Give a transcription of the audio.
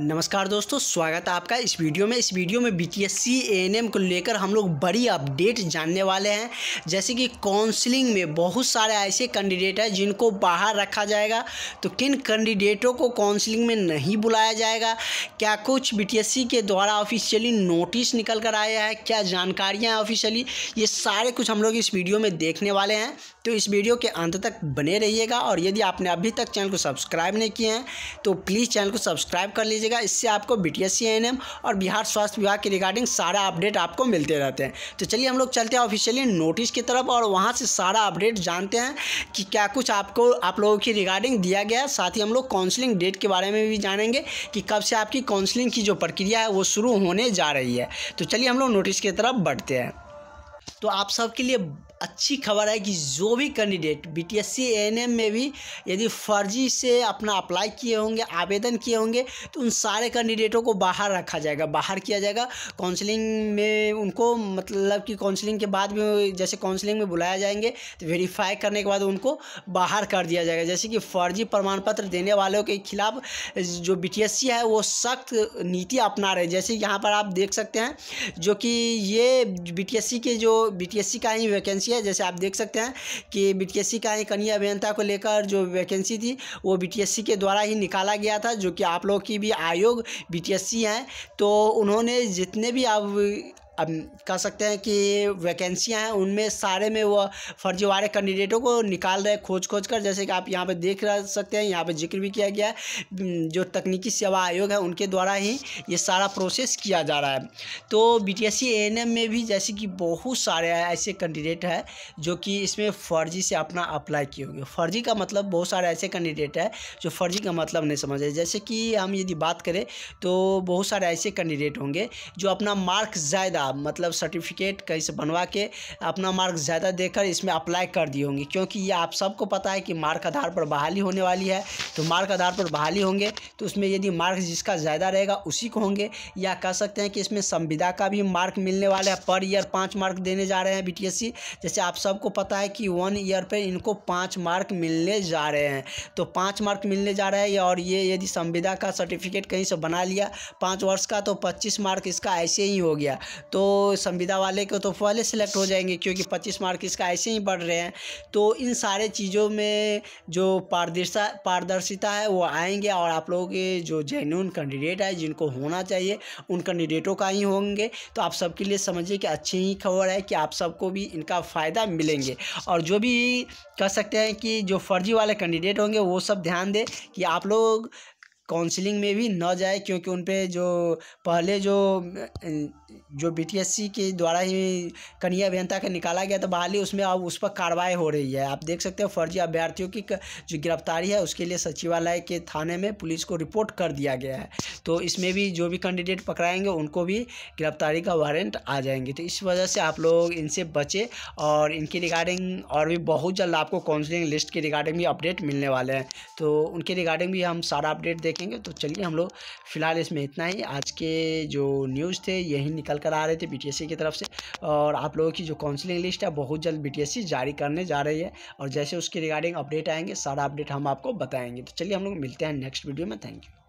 नमस्कार दोस्तों स्वागत है आपका इस वीडियो में इस वीडियो में B T S C N M को लेकर हम लोग बड़ी अपडेट जानने वाले हैं जैसे कि काउंसलिंग में बहुत सारे ऐसे कैंडिडेट हैं जिनको बाहर रखा जाएगा तो किन कैंडिडेटों को काउंसलिंग में नहीं बुलाया जाएगा क्या कुछ बी टी एस सी के द्वारा ऑफिशियली नोटिस निकल कर आया है क्या जानकारियाँ ऑफिशियली ये सारे कुछ हम लोग इस वीडियो में देखने वाले हैं तो इस वीडियो के अंत तक बने रहिएगा और यदि आपने अभी तक चैनल को सब्सक्राइब नहीं किए हैं तो प्लीज़ चैनल को सब्सक्राइब कर लीजिए लीजिएगा इससे आपको बी टी और बिहार स्वास्थ्य विभाग के रिगार्डिंग सारा अपडेट आपको मिलते रहते हैं तो चलिए हम लोग चलते हैं ऑफिशियली नोटिस की तरफ और वहाँ से सारा अपडेट जानते हैं कि क्या कुछ आपको आप लोगों की रिगार्डिंग दिया गया है साथ ही हम लोग काउंसलिंग डेट के बारे में भी जानेंगे कि कब से आपकी काउंसलिंग की जो प्रक्रिया है वो शुरू होने जा रही है तो चलिए हम लोग नोटिस की तरफ बढ़ते हैं तो आप सबके लिए अच्छी खबर है कि जो भी कैंडिडेट एन एएनएम में भी यदि फर्जी से अपना अप्लाई किए होंगे आवेदन किए होंगे तो उन सारे कैंडिडेटों को बाहर रखा जाएगा बाहर किया जाएगा काउंसलिंग में उनको मतलब कि काउंसलिंग के बाद भी जैसे काउंसलिंग में बुलाया जाएंगे तो वेरीफाई करने के बाद उनको बाहर कर दिया जाएगा जैसे कि फर्जी प्रमाण पत्र देने वालों के खिलाफ जो बी है वो सख्त नीति अपना रहे जैसे यहाँ पर आप देख सकते हैं जो कि ये बी के जो बी का ही वैकेंसी है जैसे आप देख सकते हैं कि बीटीएससी का एक अन्य अभियंता को लेकर जो वैकेंसी थी वो बीटीएससी के द्वारा ही निकाला गया था जो कि आप लोग की भी आयोग बीटीएससी हैं तो उन्होंने जितने भी अब अब कह सकते हैं कि वैकेंसियां हैं उनमें सारे में वो फर्जीवाड़े कैंडिडेटों को निकाल रहे खोज खोज कर जैसे कि आप यहाँ पे देख रह सकते हैं यहाँ पे जिक्र भी किया गया है जो तकनीकी सेवा आयोग है उनके द्वारा ही ये सारा प्रोसेस किया जा रहा है तो बी टी एस में भी जैसे कि बहुत सारे ऐसे कैंडिडेट हैं जो कि इसमें फर्जी से अपना अप्लाई किए होंगे फर्जी का मतलब बहुत सारे ऐसे कैंडिडेट है जो फर्जी का मतलब नहीं समझ रहे जैसे कि हम यदि बात करें तो बहुत सारे ऐसे कैंडिडेट होंगे जो अपना मार्क ज़्यादा मतलब का मतलब सर्टिफिकेट कैसे बनवा के अपना मार्क ज़्यादा देकर इसमें अप्लाई कर दिए होंगे क्योंकि ये आप सबको पता है कि मार्क आधार पर बहाली होने वाली है तो मार्क आधार पर बहाली होंगे तो उसमें यदि मार्क जिसका ज़्यादा रहेगा उसी को होंगे या कह सकते हैं कि इसमें संविदा का भी मार्क मिलने वाला है पर ईयर पाँच मार्क देने जा रहे हैं बी जैसे आप सबको पता है कि वन ईयर पर इनको पाँच मार्क मिलने जा रहे हैं तो पाँच मार्क मिलने जा रहा है और ये यदि संविदा का सर्टिफिकेट कहीं से बना लिया पाँच वर्ष का तो पच्चीस मार्क इसका ऐसे ही हो गया तो संविदा वाले को तो पहले सेलेक्ट हो जाएंगे क्योंकि पच्चीस मार्क इसका ऐसे ही बढ़ रहे हैं तो इन सारे चीज़ों में जो पारदर्शा पारदर्शिता है वो आएंगे और आप लोगों के जो जेन्यून कैंडिडेट है जिनको होना चाहिए उन कैंडिडेटों का ही होंगे तो आप सबके लिए समझिए कि अच्छी ही खबर है कि आप सबको भी इनका फ़ायदा मिलेंगे और जो भी कह सकते हैं कि जो फर्जी वाले कैंडिडेट होंगे वो सब ध्यान दें कि आप लोग काउंसलिंग में भी ना जाए क्योंकि उन पर जो पहले जो जो बीटीएससी के द्वारा ही कन्या अभियंता का निकाला गया था बहाली उसमें अब उस पर कार्रवाई हो रही है आप देख सकते हो फर्जी अभ्यर्थियों की जो गिरफ्तारी है उसके लिए सचिवालय के थाने में पुलिस को रिपोर्ट कर दिया गया है तो इसमें भी जो भी कैंडिडेट पकड़ाएंगे उनको भी गिरफ्तारी का वारंट आ जाएंगे तो इस वजह से आप लोग इनसे बचें और इनके रिगार्डिंग और भी बहुत जल्द आपको काउंसलिंग लिस्ट के रिगार्डिंग भी अपडेट मिलने वाले हैं तो उनके रिगार्डिंग भी हम सारा अपडेट देख देखेंगे तो चलिए हम लोग फ़िलहाल इसमें इतना ही आज के जो न्यूज़ थे यही निकल कर आ रहे थे बीटीएससी की तरफ से और आप लोगों की जो काउंसलिंग लिस्ट है बहुत जल्द बीटीएससी जारी करने जा रही है और जैसे उसके रिगार्डिंग अपडेट आएंगे सारा अपडेट हम आपको बताएंगे तो चलिए हम लोग मिलते हैं नेक्स्ट वीडियो में थैंक यू